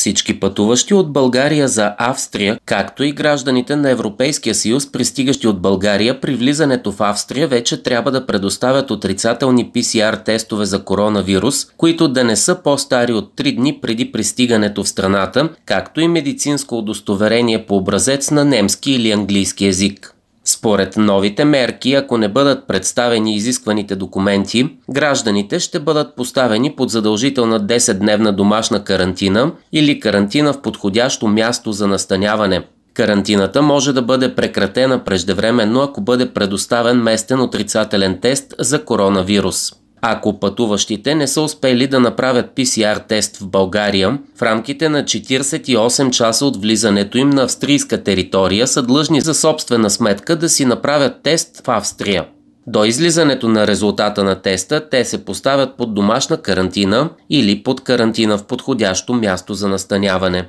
Всички пътуващи от България за Австрия, както и гражданите на Европейския съюз, пристигащи от България при влизането в Австрия, вече трябва да предоставят отрицателни PCR тестове за коронавирус, които да не са по-стари от 3 дни преди пристигането в страната, както и медицинско удостоверение по образец на немски или английски язик. Според новите мерки, ако не бъдат представени изискваните документи, гражданите ще бъдат поставени под задължителна 10-дневна домашна карантина или карантина в подходящо място за настаняване. Карантината може да бъде прекратена преждевременно, ако бъде предоставен местен отрицателен тест за коронавирус ако пътуващите не са успели да направят PCR тест в България, в рамките на 48 часа от влизането им на австрийска територия са длъжни за собствена сметка да си направят тест в Австрия. До излизането на резултата на теста те се поставят под домашна карантина или под карантина в подходящо място за настаняване.